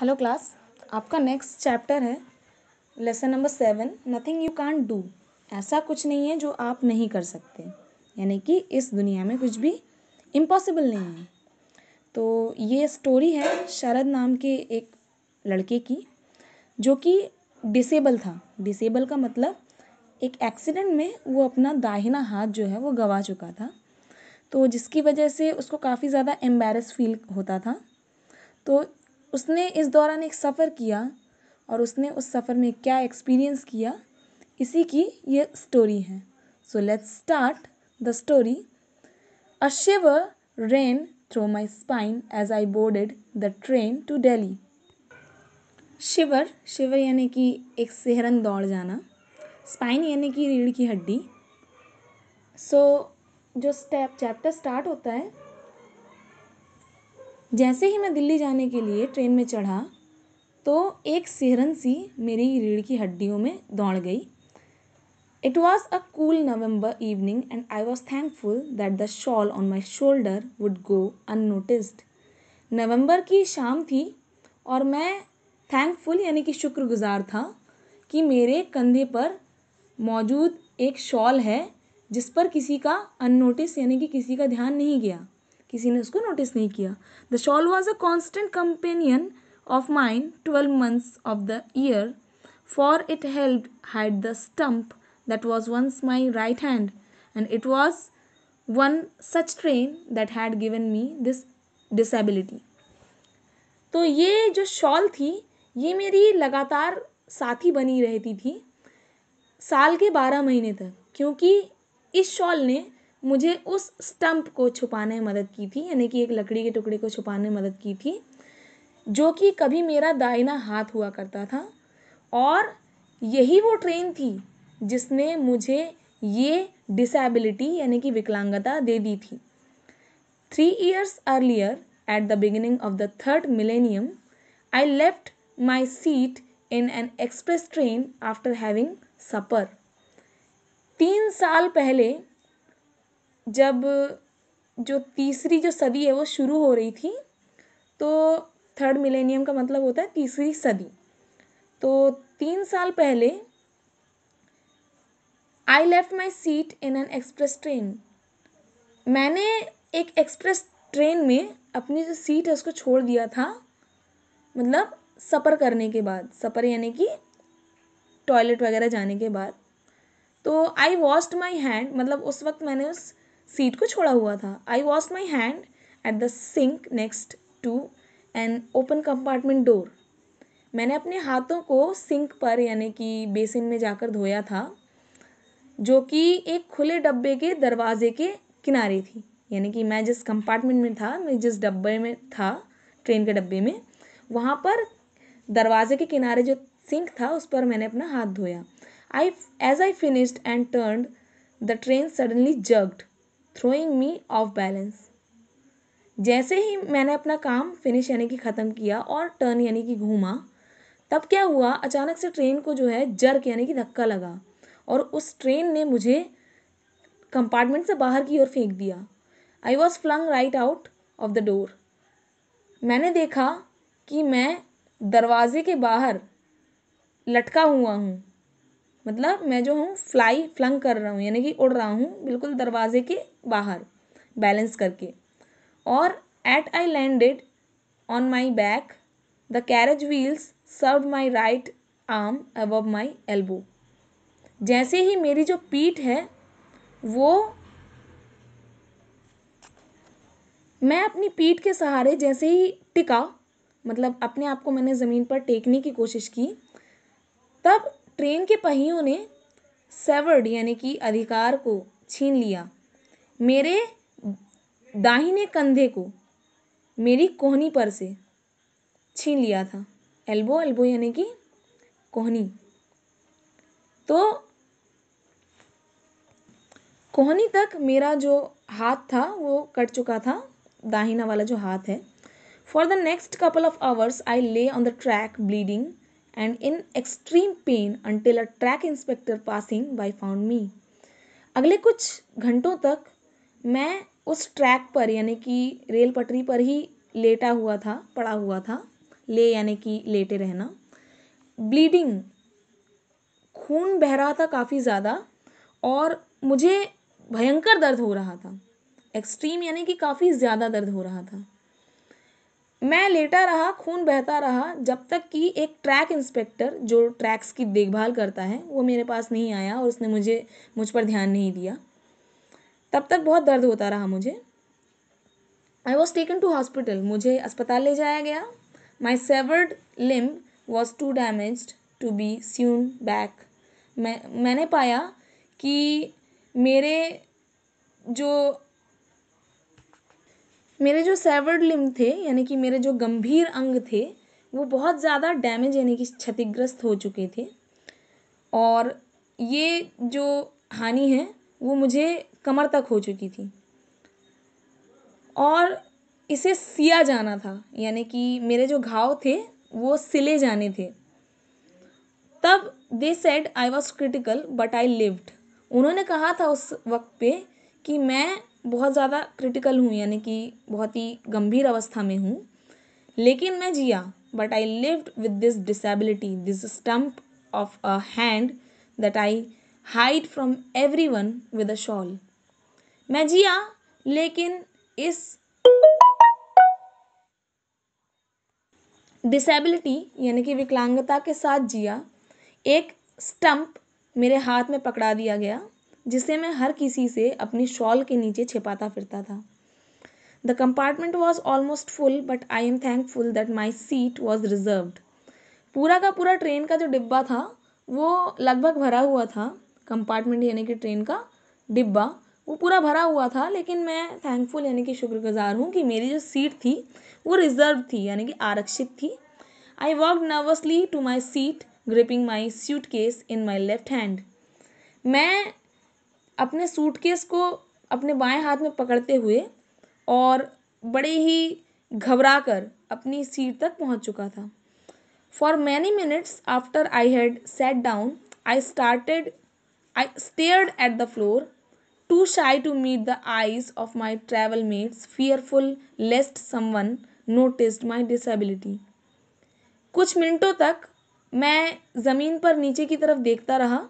Hello class आपका next chapter है lesson number seven nothing you can do ऐसा कुछ नहीं है जो आप नहीं कर सकते यानी कि इस दुनिया में कुछ भी इम्पॉसिबल नहीं है तो ये स्टोरी है शरद नाम के एक लड़के की जो कि डिसेबल था डिसेबल का मतलब एक एक्सीडेंट में वो अपना दाहिना हाथ जो है वो गवा चुका था तो जिसकी वजह से उसको काफ़ी ज़्यादा एम्बेरस फील होता था तो उसने इस दौरान एक सफ़र किया और उसने उस सफ़र में क्या एक्सपीरियंस किया इसी की ये स्टोरी है so let's start the story a shiver ran through my spine as I boarded the train to Delhi shiver shiver यानी कि एक सेहरन दौड़ जाना स्पाइन यानी कि रीढ़ की हड्डी सो so, जो स्टेप चैप्टर स्टार्ट होता है जैसे ही मैं दिल्ली जाने के लिए ट्रेन में चढ़ा तो एक सिहरन सी मेरी रीढ़ की हड्डियों में दौड़ गई it was a cool November evening and I was thankful that the shawl on my shoulder would go unnoticed नवम्बर की शाम थी और मैं थैंकफुल यानी कि शुक्रगुजार था कि मेरे कंधे पर मौजूद एक शॉल है जिस पर किसी का अननोटिस यानी कि किसी का ध्यान नहीं गया किसी ने उसको नोटिस नहीं किया the shawl was a constant companion of mind twelve months of the year for it help hide the stump that was once my right hand and it was one such train that had given me this disability तो ये जो shawl थी ये मेरी लगातार साथी बनी रहती थी साल के बारह महीने तक क्योंकि इस शॉल ने मुझे उस स्टम्प को छुपाने में मदद की थी यानी कि एक लकड़ी के टुकड़े को छुपाने में मदद की थी जो कि कभी मेरा दाहिना हाथ हुआ करता था और यही वो ट्रेन थी जिसने मुझे ये डिसेबिलिटी यानी कि विकलांगता दे दी थी three years earlier at the beginning of the third millennium I left my seat in an express train after having supper तीन साल पहले जब जो तीसरी जो सदी है वो शुरू हो रही थी तो थर्ड मिलेनियम का मतलब होता है तीसरी सदी तो तीन साल पहले I left my seat in an express train मैंने एक एक्सप्रेस ट्रेन में अपनी जो सीट है उसको छोड़ दिया था मतलब सफ़र करने के बाद सफ़र यानी कि टॉयलेट वगैरह जाने के बाद तो आई वॉश्ड माई हैंड मतलब उस वक्त मैंने उस सीट को छोड़ा हुआ था I wash my hand at the sink next to an open compartment door मैंने अपने हाथों को सिंक पर यानी कि बेसिन में जाकर धोया था जो कि एक खुले डब्बे के दरवाजे के किनारे थी यानी कि मैं जिस कंपार्टमेंट में था मैं जिस डब्बे में था ट्रेन के डब्बे में वहाँ पर दरवाजे के किनारे जो सिंक था उस पर मैंने अपना हाथ धोया I as I finished and turn the train suddenly jerked throwing me off balance जैसे ही मैंने अपना काम फिनिश यानी कि ख़त्म किया और टर्न यानी कि घूमा तब क्या हुआ अचानक से ट्रेन को जो है जर्क यानी कि धक्का लगा और उस ट्रेन ने मुझे कंपार्टमेंट से बाहर की ओर फेंक दिया I was flung right out of the door मैंने देखा कि मैं दरवाजे के बाहर लटका हुआ हूँ मतलब मैं जो हूँ फ्लाई फ्लंग कर रहा हूँ यानी कि उड़ रहा हूँ बिल्कुल दरवाजे के बाहर बैलेंस करके और at I landed on my back the carriage wheels severed my right arm above my elbow जैसे ही मेरी जो पीठ है वो मैं अपनी पीठ के सहारे जैसे ही टिका मतलब अपने आप को मैंने ज़मीन पर टेकने की कोशिश की तब ट्रेन के पहियों ने सेवर्ड यानी कि अधिकार को छीन लिया मेरे दाहिने कंधे को मेरी कोहनी पर से छीन लिया था एल्बो एल्बो यानी कि कोहनी तो कोहनी तक मेरा जो हाथ था वो कट चुका था दाहिना वाला जो हाथ है for the next couple of hours I lay on the track bleeding and in extreme pain until a track inspector passing by found me. अगले कुछ घंटों तक मैं उस ट्रैक पर यानी कि रेल पटरी पर ही लेटा हुआ था पड़ा हुआ था ले यानी कि लेटे रहना ब्लीडिंग खून बह रहा था काफ़ी ज़्यादा और मुझे भयंकर दर्द हो रहा था एक्सट्रीम यानी कि काफ़ी ज़्यादा दर्द हो रहा था मैं लेटा रहा खून बहता रहा जब तक कि एक ट्रैक इंस्पेक्टर जो ट्रैक्स की देखभाल करता है वो मेरे पास नहीं आया और उसने मुझे मुझ पर ध्यान नहीं दिया तब तक बहुत दर्द होता रहा मुझे I was taken to hospital मुझे अस्पताल ले जाया गया my severed limb was too damage to be sewn back मैं मैंने पाया कि मेरे जो मेरे जो सेवर्ड लिम्ब थे यानी कि मेरे जो गंभीर अंग थे वो बहुत ज़्यादा डैमेज यानी कि क्षतिग्रस्त हो चुके थे और ये जो हानि है वो मुझे कमर तक हो चुकी थी और इसे सिया जाना था यानी कि मेरे जो घाव थे वो सिले जाने थे तब they said I was critical but I lived उन्होंने कहा था उस वक्त पे कि मैं बहुत ज़्यादा क्रिटिकल हूँ यानी कि बहुत ही गंभीर अवस्था में हूँ लेकिन मैं जिया but I lived with this disability this stump of a hand that I hide from everyone with a shawl मैं जिया लेकिन इस डिसेबिलिटी यानी कि विकलांगता के साथ जिया एक स्टम्प मेरे हाथ में पकड़ा दिया गया जिसे मैं हर किसी से अपनी शॉल के नीचे छिपाता फिरता था the compartment was almost full but I am thankful that my seat was reserved पूरा का पूरा ट्रेन का जो डिब्बा था वो लगभग भरा हुआ था कंपार्टमेंट यानी कि ट्रेन का डिब्बा वो पूरा भरा हुआ था लेकिन मैं थैंकफुल यानी कि शुक्रगुजार हूँ कि मेरी जो सीट थी वो रिजर्व थी यानी कि आरक्षित थी I walk nervously to my seat gripping my suitcase in my left hand मैं अपने सूटकेस को अपने बाएँ हाथ में पकड़ते हुए और बड़े ही घबरा कर अपनी सीट तक पहुँच चुका था for many minutes after I had sat down I started I stared at the floor shy to meet the eyes of my travel mates fearful lest someone noticed my disability कुछ मिनटों तक मैं ज़मीन पर नीचे की तरफ देखता रहा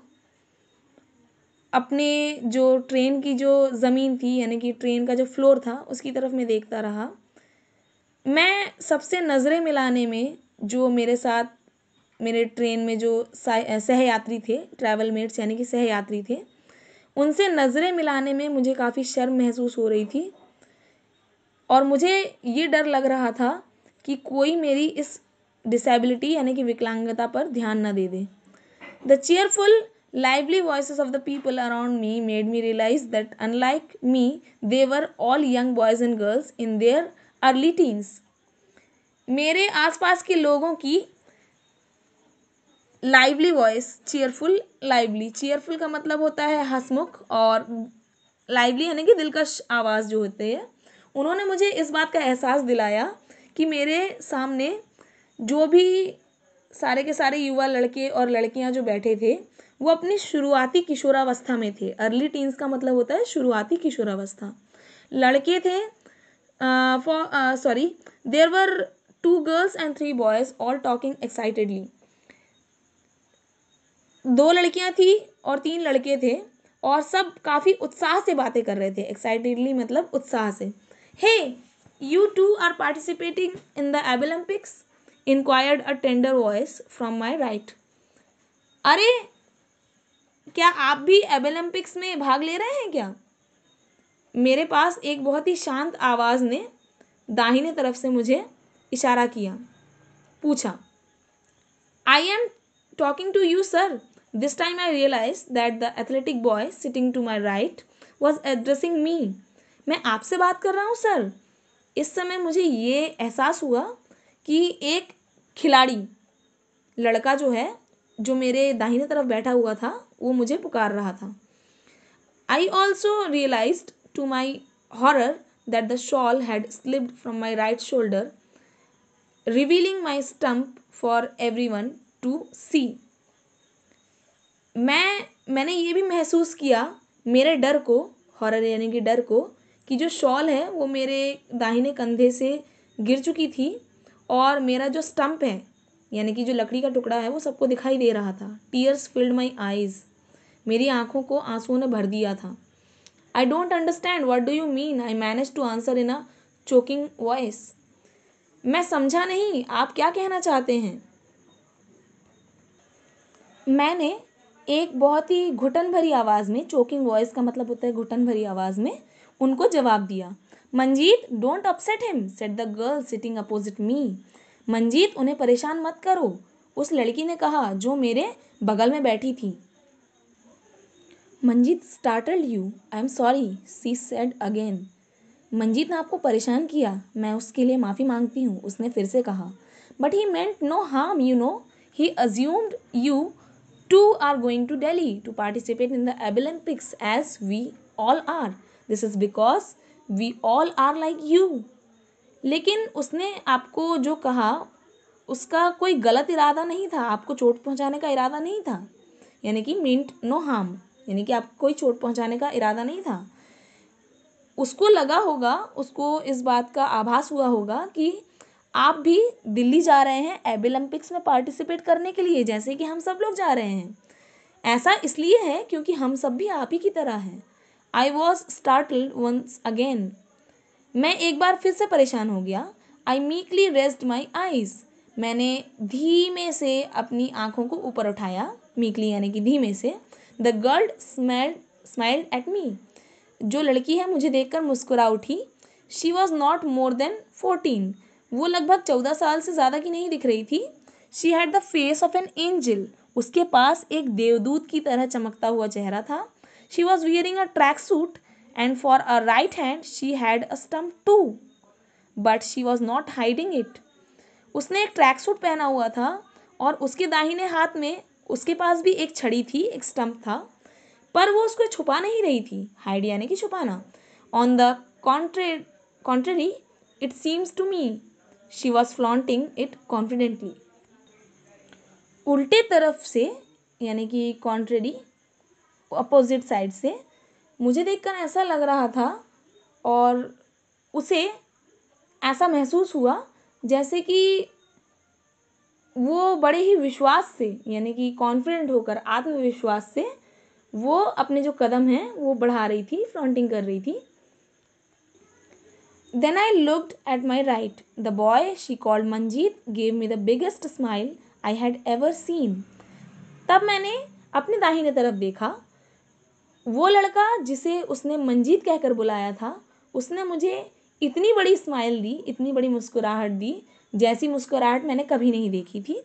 अपने जो ट्रेन की जो ज़मीन थी यानी कि ट्रेन का जो फ्लोर था उसकी तरफ मैं देखता रहा मैं सबसे नज़रें मिलाने में जो मेरे साथ मेरे ट्रेन में जो सहयात्री थे ट्रैवल मेट्स यानी कि सहयात्री थे उनसे नज़रें मिलाने में मुझे काफ़ी शर्म महसूस हो रही थी और मुझे ये डर लग रहा था कि कोई मेरी इस डिसेबिलिटी यानी कि विकलांगता पर ध्यान ना दे दे the cheerful lively voices of the people around me made me realize that unlike me they were all young boys and girls in their early teens मेरे आसपास के लोगों की lively voice cheerful lively cheerful का मतलब होता है हसमुख और लाइवली यानी कि दिलकश आवाज़ जो होती है उन्होंने मुझे इस बात का एहसास दिलाया कि मेरे सामने जो भी सारे के सारे युवा लड़के और लड़कियां जो बैठे थे वो अपनी शुरुआती किशोरावस्था में थे अर्ली टीन्स का मतलब होता है शुरुआती किशोरावस्था लड़के थे sorry there were two girls and three boys all talking excitedly दो लड़कियां थी और तीन लड़के थे और सब काफ़ी उत्साह से बातें कर रहे थे एक्साइटेडली मतलब उत्साह से hey you two are participating in the Olympics inquired a tender voice from my right अरे क्या आप भी एबेलम्पिक्स में भाग ले रहे हैं क्या मेरे पास एक बहुत ही शांत आवाज़ ने दाहिने तरफ से मुझे इशारा किया पूछा I am talking to you sir this time I realise that the athletic boy sitting to my right was addressing me मैं आपसे बात कर रहा हूँ सर इस समय मुझे ये एहसास हुआ कि एक खिलाड़ी लड़का जो है जो मेरे दाहिने तरफ बैठा हुआ था वो मुझे पुकार रहा था I also realise to my horror that the shawl had slipped from my right shoulder revealing my stump for everyone to see मैं मैंने ये भी महसूस किया मेरे डर को हॉरर यानी कि डर को कि जो शॉल है वो मेरे दाहिने कंधे से गिर चुकी थी और मेरा जो स्टम्प है यानी कि जो लकड़ी का टुकड़ा है वो सबको दिखाई दे रहा था टीयर्स फिल्ड माई आईज़ मेरी आंखों को आंसुओं ने भर दिया था I don't understand what do you mean I manage to answer in a choking voice मैं समझा नहीं आप क्या कहना चाहते हैं मैंने एक बहुत ही घुटन भरी आवाज़ में चोकिंग वॉइस का मतलब होता है घुटन भरी आवाज़ में उनको जवाब दिया Manjeet don't upset him said the girl sitting opposite me Manjeet उन्हें परेशान मत करो उस लड़की ने कहा जो मेरे बगल में बैठी थी Manjeet startled you I am sorry she said again Manjeet ने आपको परेशान किया मैं उसके लिए माफ़ी मांगती हूँ उसने फिर से कहा but he meant no harm you know he assumed you two are going to Delhi to participate in the Abilympics as we all are this is because we all are like you लेकिन उसने आपको जो कहा उसका कोई गलत इरादा नहीं था आपको चोट पहुँचाने का इरादा नहीं था यानी कि मिंट नो हार्म यानी कि आपको कोई चोट पहुँचाने का इरादा नहीं था उसको लगा होगा उसको इस बात का आभास हुआ होगा कि आप भी दिल्ली जा रहे हैं एब ओलंपिक्स में पार्टिसिपेट करने के लिए जैसे कि हम सब लोग जा रहे हैं ऐसा इसलिए है क्योंकि हम सब भी आप ही की तरह हैं I was startled once again मैं एक बार फिर से परेशान हो गया आई मीकली रेस्ट माई आईज मैंने धीमे से अपनी आँखों को ऊपर उठाया मीकली यानी कि धीमे से the girl smile smiled at me जो लड़की है मुझे देखकर मुस्कुरा उठी she was not more than fourteen वो लगभग चौदह साल से ज़्यादा की नहीं दिख रही थी she had the face of an angel उसके पास एक देवदूत की तरह चमकता हुआ चेहरा था she was wearing a tracksuit and for a right hand she had a stump too but she was not hiding it उसने एक ट्रैक सूट पहना हुआ था और उसके दाहिने हाथ में उसके पास भी एक छड़ी थी एक स्टम्प था पर वो उसको छुपा नहीं रही थी हाइड यानी कि छुपाना on the contra contrary it seems to me she was flaunting it confidently उल्टे तरफ से यानी कि कॉन्ट्रेरी अपोजिट साइड से मुझे देखकर ऐसा लग रहा था और उसे ऐसा महसूस हुआ जैसे कि वो बड़े ही विश्वास से यानी कि कॉन्फिडेंट होकर आत्मविश्वास से वो अपने जो कदम हैं वो बढ़ा रही थी फ्लॉन्टिंग कर रही थी then I looked at my right the boy she called Manjeet gave me the biggest smile I had ever seen तब मैंने अपने दाहिने तरफ देखा वो लड़का जिसे उसने मंजीत कहकर बुलाया था उसने मुझे इतनी बड़ी स्माइल दी इतनी बड़ी मुस्कुराहट दी जैसी मुस्कुराहट मैंने कभी नहीं देखी थी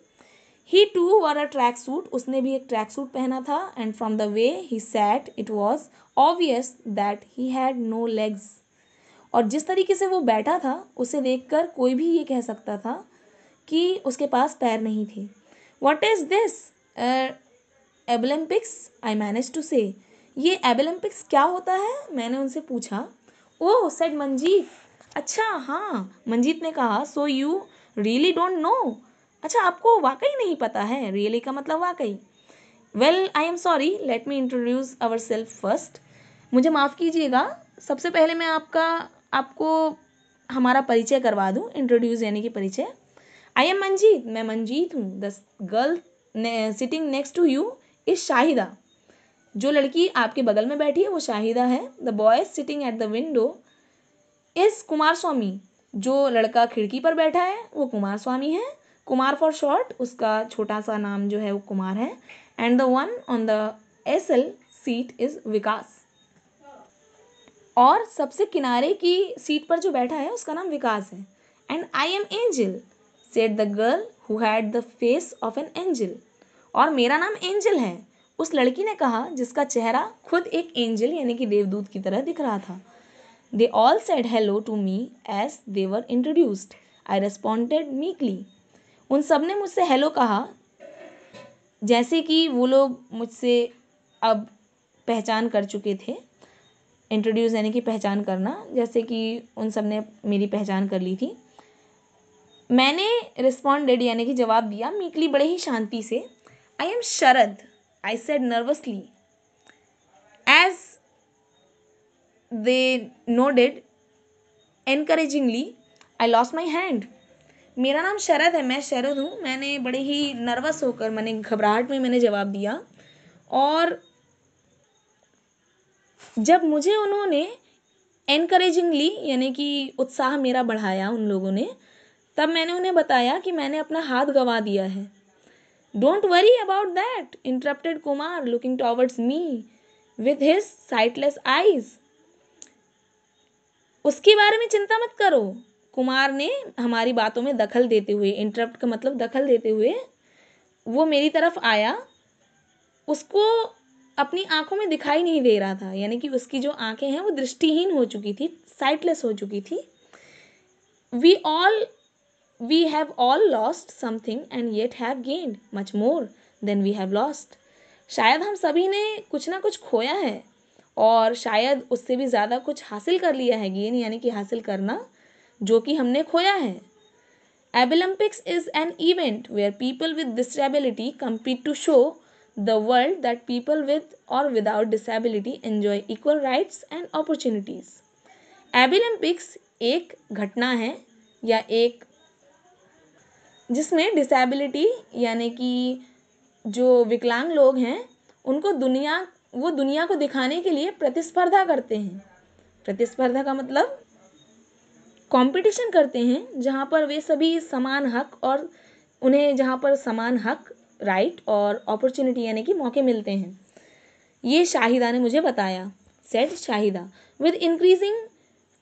he too wore a tracksuit उसने भी एक ट्रैक सूट पहना था and from the way he sat it was obvious that he had no legs और जिस तरीके से वो बैठा था उसे कर कोई भी ये कह सकता था कि उसके पास पैर नहीं थे what is this Abilympics I manage to say ये एबेलम्पिक्स क्या होता है मैंने उनसे पूछा ओह सेड मंजीत अच्छा हाँ मंजीत ने कहा so you really don't know अच्छा आपको वाकई नहीं पता है रियली का मतलब वाकई well I am sorry let me introduce ourselves first मुझे माफ़ कीजिएगा सबसे पहले मैं आपका आपको हमारा परिचय करवा दूँ इंट्रोड्यूस यानी कि परिचय आई एम मंजीत मैं मंजीत हूँ the girl sitting next to you is Shahida जो लड़की आपके बगल में बैठी है वो शाहिदा है the boy sitting at the window is Kumar Swamy जो लड़का खिड़की पर बैठा है वो कुमार स्वामी है कुमार फॉर शॉर्ट उसका छोटा सा नाम जो है वो कुमार है and the one on the S L seat is Vikas और सबसे किनारे की सीट पर जो बैठा है उसका नाम विकास है and I am Angel said the girl who had the face of an angel और मेरा नाम एंजल है उस लड़की ने कहा जिसका चेहरा खुद एक एंजल यानी कि देवदूत की तरह दिख रहा था they all said hello to me as they were introduced I responded meekly उन सब ने मुझसे हेलो कहा जैसे कि वो लोग मुझसे अब पहचान कर चुके थे इंट्रोड्यूस यानी कि पहचान करना जैसे कि उन सब ने मेरी पहचान कर ली थी मैंने रिस्पॉन्डेड यानी कि जवाब दिया मीकली बड़े ही शांति से I am Sharad I said nervously. As they nodded encouragingly, I lost my hand. मेरा नाम शरद है मैं शरद हूँ मैंने बड़े ही नर्वस होकर मैंने घबराहट में मैंने जवाब दिया और जब मुझे उन्होंने एनकरेजिंगली यानी कि उत्साह मेरा बढ़ाया उन लोगों ने तब मैंने उन्हें बताया कि मैंने अपना हाथ गंवा दिया है don't worry about that interrupted Kumar looking towards me with his sightless eyes उसके बारे में चिंता मत करो कुमार ने हमारी बातों में दखल देते हुए इंटरप्ट का मतलब दखल देते हुए वो मेरी तरफ आया उसको अपनी आंखों में दिखाई नहीं दे रहा था यानी कि उसकी जो आंखें हैं वो दृष्टिहीन हो चुकी थी साइटलेस हो चुकी थी we all we have all lost something and yet have gained much more than we have lost शायद हम सभी ने कुछ ना कुछ खोया है और शायद उससे भी ज़्यादा कुछ हासिल कर लिया है गेन यानी कि हासिल करना जो कि हमने खोया है Abilympics is an event where people with disability compete to show the world that people with or without disability enjoy equal rights and opportunities Abilympics एक घटना है या एक जिसमें डिसेबिलिटी यानी कि जो विकलांग लोग हैं उनको दुनिया वो दुनिया को दिखाने के लिए प्रतिस्पर्धा करते हैं प्रतिस्पर्धा का मतलब कंपटीशन करते हैं जहाँ पर वे सभी समान हक और उन्हें जहाँ पर समान हक राइट और अपॉर्चुनिटी यानी कि मौके मिलते हैं ये शाहिदा ने मुझे बताया said Shahida with increasing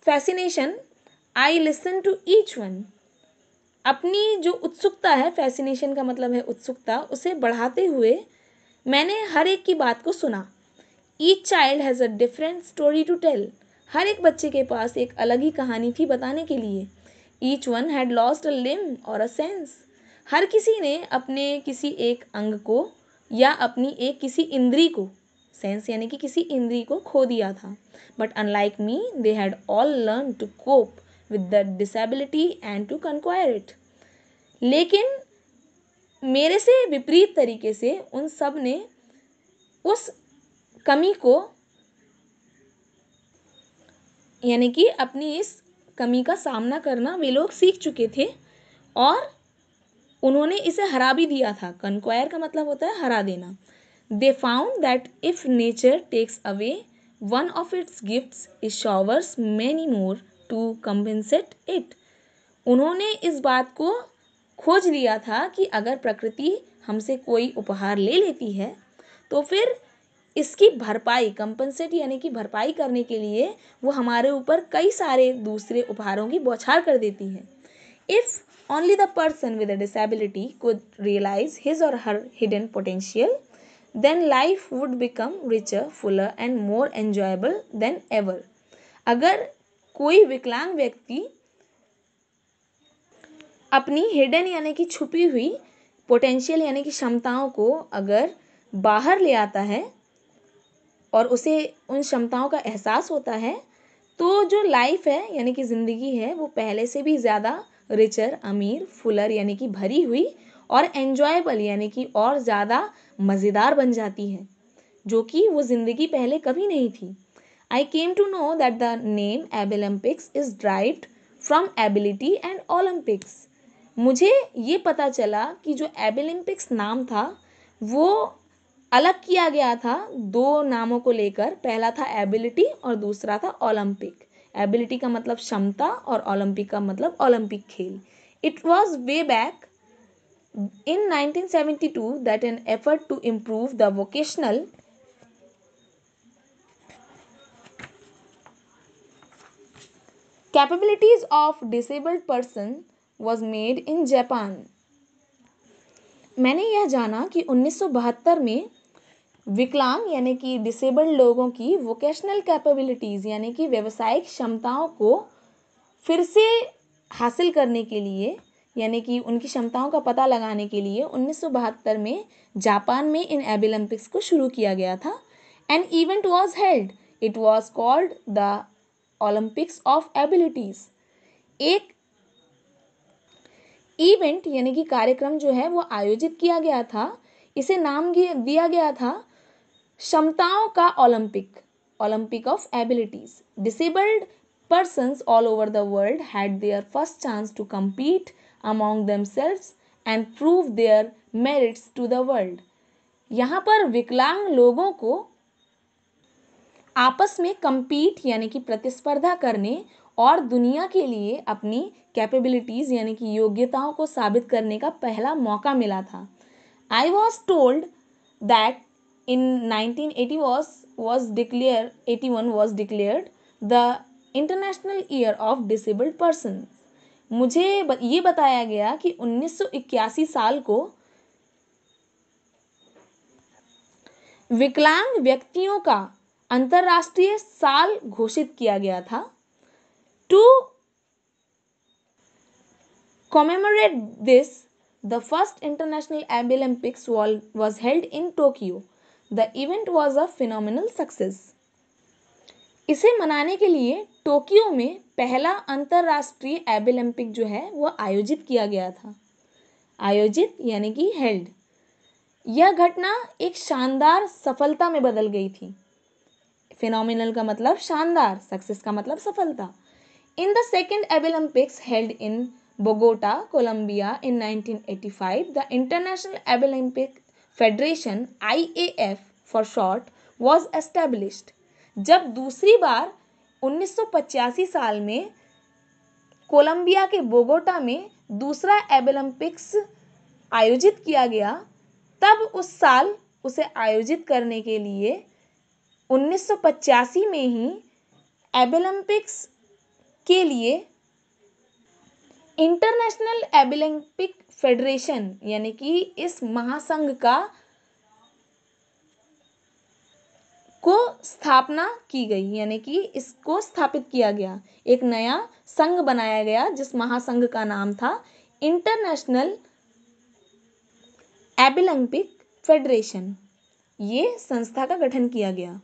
fascination I listen to each one अपनी जो उत्सुकता है फैसिनेशन का मतलब है उत्सुकता उसे बढ़ाते हुए मैंने हर एक की बात को सुना each child has a different story to tell हर एक बच्चे के पास एक अलग ही कहानी थी बताने के लिए each one had lost a limb or a sense हर किसी ने अपने किसी एक अंग को या अपनी एक किसी इंद्री को सेंस यानी कि किसी इंद्री को खो दिया था but unlike me they had all learn to cope with the disability and to conquer it लेकिन मेरे से विपरीत तरीके से उन सब ने उस कमी को यानी कि अपनी इस कमी का सामना करना वे लोग सीख चुके थे और उन्होंने इसे हरा भी दिया था कंक्वायर का मतलब होता है हरा देना they found that if nature takes away one of its gifts is showers many more to compensate it उन्होंने इस बात को खोज लिया था कि अगर प्रकृति हमसे कोई उपहार ले लेती है तो फिर इसकी भरपाई कंपनसेट यानी कि भरपाई करने के लिए वो हमारे ऊपर कई सारे दूसरे उपहारों की बौछार कर देती है if only the person with a disability could realise his or her hidden potential then life would become richer fuller and more enjoyable than ever अगर कोई विकलांग व्यक्ति अपनी हिडन यानी कि छुपी हुई पोटेंशियल यानी कि क्षमताओं को अगर बाहर ले आता है और उसे उन क्षमताओं का एहसास होता है तो जो लाइफ है यानी कि ज़िंदगी है वो पहले से भी ज़्यादा रिचर अमीर फुलर यानी कि भरी हुई और एन्जॉयबल यानी कि और ज़्यादा मज़ेदार बन जाती है जो कि वो ज़िंदगी पहले कभी नहीं थी I came to know that the name Abilympics is derived from ability and Olympics मुझे ये पता चला कि जो एबेलम्पिक्स नाम था वो अलग किया गया था दो नामों को लेकर पहला था एबिलिटी और दूसरा था ओलंपिक एबिलिटी का मतलब क्षमता और ओलंपिक का मतलब ओलंपिक खेल it was way back in 1972 that an effort to improve the vocational capabilities of disabled person was made in Japan. मैंने यह जाना कि 1972 में विकलांग यानी कि डिसेबल्ड लोगों की वोकेशनल कैपेबिलिटीज़ यानी कि व्यवसायिक क्षमताओं को फिर से हासिल करने के लिए यानी कि उनकी क्षमताओं का पता लगाने के लिए बहत्तर में जापान में इन एबिलम्पिक्स को शुरू किया गया था an event was held it was called the Olympics of abilities एक इवेंट यानी कि कार्यक्रम जो है वो आयोजित किया गया था इसे नाम दिया गया था क्षमताओं का Olympic Olympic of abilities disabled person all over the world had their first chance to compete among themselves and prove their merits to the world यहाँ पर विकलांग लोगों को आपस में कम्पीट यानी कि प्रतिस्पर्धा करने और दुनिया के लिए अपनी कैपेबिलिटीज़ यानी कि योग्यताओं को साबित करने का पहला मौका मिला था I was told that in nineteen was was declare eighty one was declared the international year of disabled person मुझे ये बताया गया कि 1981 साल को विकलांग व्यक्तियों का अंतर्राष्ट्रीय साल घोषित किया गया था to this the first international international world was held in Tokyo the event was a phenomenal success इसे मनाने के लिए टोक्यो में पहला अंतर्राष्ट्रीय एबिलंपिक जो है वह आयोजित किया गया था आयोजित यानी कि हेल्ड यह घटना एक शानदार सफलता में बदल गई थी फिनोमिनल का मतलब शानदार सक्सेस का मतलब सफलता in the second Abilympics held in Bogota Colombia in 1985 the international Abilympic federation I A F for short was established जब दूसरी बार 1985 साल में कोलंबिया के बोगोटा में दूसरा एबिलम्पिक्स आयोजित किया गया तब उस साल उसे आयोजित करने के लिए उन्नीस सौ पचासी में ही एबेलम्पिक्स के लिए इंटरनेशनल एबेलम्पिक फेडरेशन यानी कि इस महासंघ का को स्थापना की गई यानी कि इसको स्थापित किया गया एक नया संघ बनाया गया जिस महासंघ का नाम था इंटरनेशनल एबिलंपिक फेडरेशन ये संस्था का गठन किया गया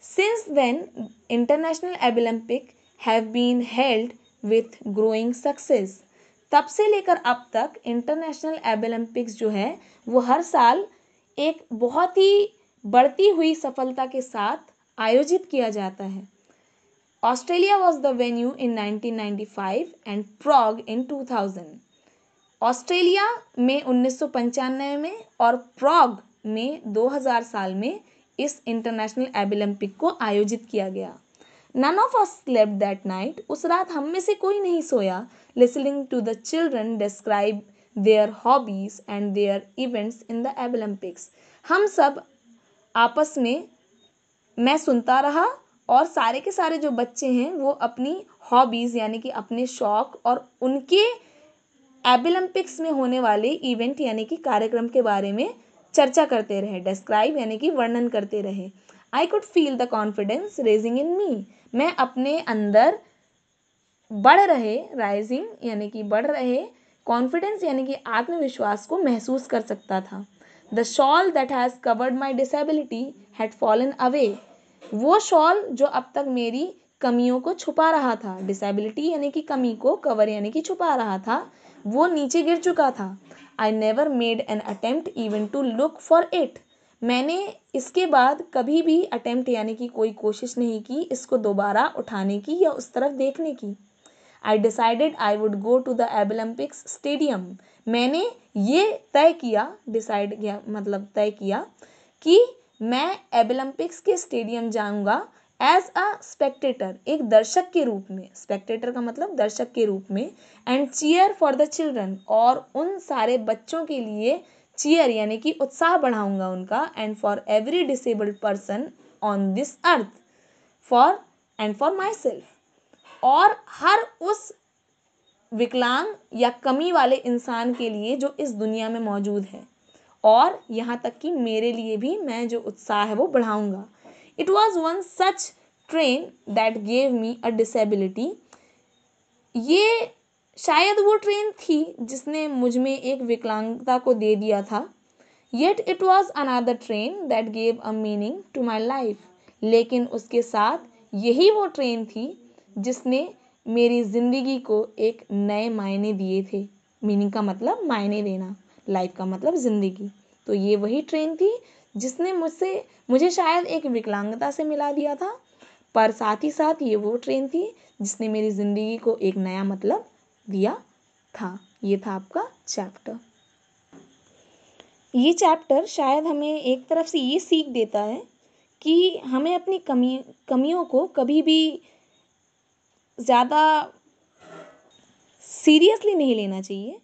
Since then, international Olympic have been held with growing success. तब से लेकर अब तक इंटरनेशनल एबलम्पिक्स जो है वो हर साल एक बहुत ही बढ़ती हुई सफलता के साथ आयोजित किया जाता है Australia was the venue in 1995 and Prague in 2000 Australia में उन्नीस में और प्रॉग में 2000 साल में इस इंटरनेशनल एबिलम्पिक को आयोजित किया गया none of us slept that night उस रात हम में से कोई नहीं सोया listening to the children describe their hobbies and their events in the Abilympics हम सब आपस में मैं सुनता रहा और सारे के सारे जो बच्चे हैं वो अपनी हॉबीज़ यानी कि अपने शौक और उनके एबिलम्पिक्स में होने वाले इवेंट यानी कि कार्यक्रम के बारे में चर्चा करते रहे डिस्क्राइब यानी कि वर्णन करते रहे I could feel the confidence raising in me मैं अपने अंदर बढ़ रहे राइजिंग यानी कि बढ़ रहे कॉन्फिडेंस यानी कि आत्मविश्वास को महसूस कर सकता था the shawl that has covered my disability had fallen away वो शॉल जो अब तक मेरी कमियों को छुपा रहा था डिसेबिलिटी यानी कि कमी को कवर यानी कि छुपा रहा था वो नीचे गिर चुका था I never made an attempt even to look for it मैंने इसके बाद कभी भी अटैम्प्ट यानी कि कोई कोशिश नहीं की इसको दोबारा उठाने की या उस तरफ देखने की I decided I would go to the Abilympics stadium मैंने ये तय किया डिसाइड किया मतलब तय किया कि मैं एबलम्पिक्स के स्टेडियम जाऊँगा एज अ स्पेक्टेटर एक दर्शक के रूप में स्पेक्टेटर का मतलब दर्शक के रूप में and cheer for the children और उन सारे बच्चों के लिए चीयर यानी कि उत्साह बढ़ाऊंगा उनका and for every disabled person on this earth for and for myself और हर उस विकलांग या कमी वाले इंसान के लिए जो इस दुनिया में मौजूद है और यहाँ तक कि मेरे लिए भी मैं जो उत्साह है वो बढ़ाऊँगा It was one such train that gave me a disability. ये शायद वो ट्रेन थी जिसने मुझ में एक विकलांगता को दे दिया था yet it was another train that gave a meaning to my life लेकिन उसके साथ यही वो ट्रेन थी जिसने मेरी ज़िंदगी को एक नए मायने दिए थे मीनिंग का मतलब मायने देना लाइफ का मतलब ज़िंदगी तो ये वही ट्रेन थी जिसने मुझसे मुझे शायद एक विकलांगता से मिला दिया था पर साथ ही साथ ये वो ट्रेन थी जिसने मेरी ज़िंदगी को एक नया मतलब दिया था ये था आपका चैप्टर ये चैप्टर शायद हमें एक तरफ से ये सीख देता है कि हमें अपनी कमी कमियों को कभी भी ज़्यादा सीरियसली नहीं लेना चाहिए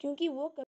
क्योंकि वो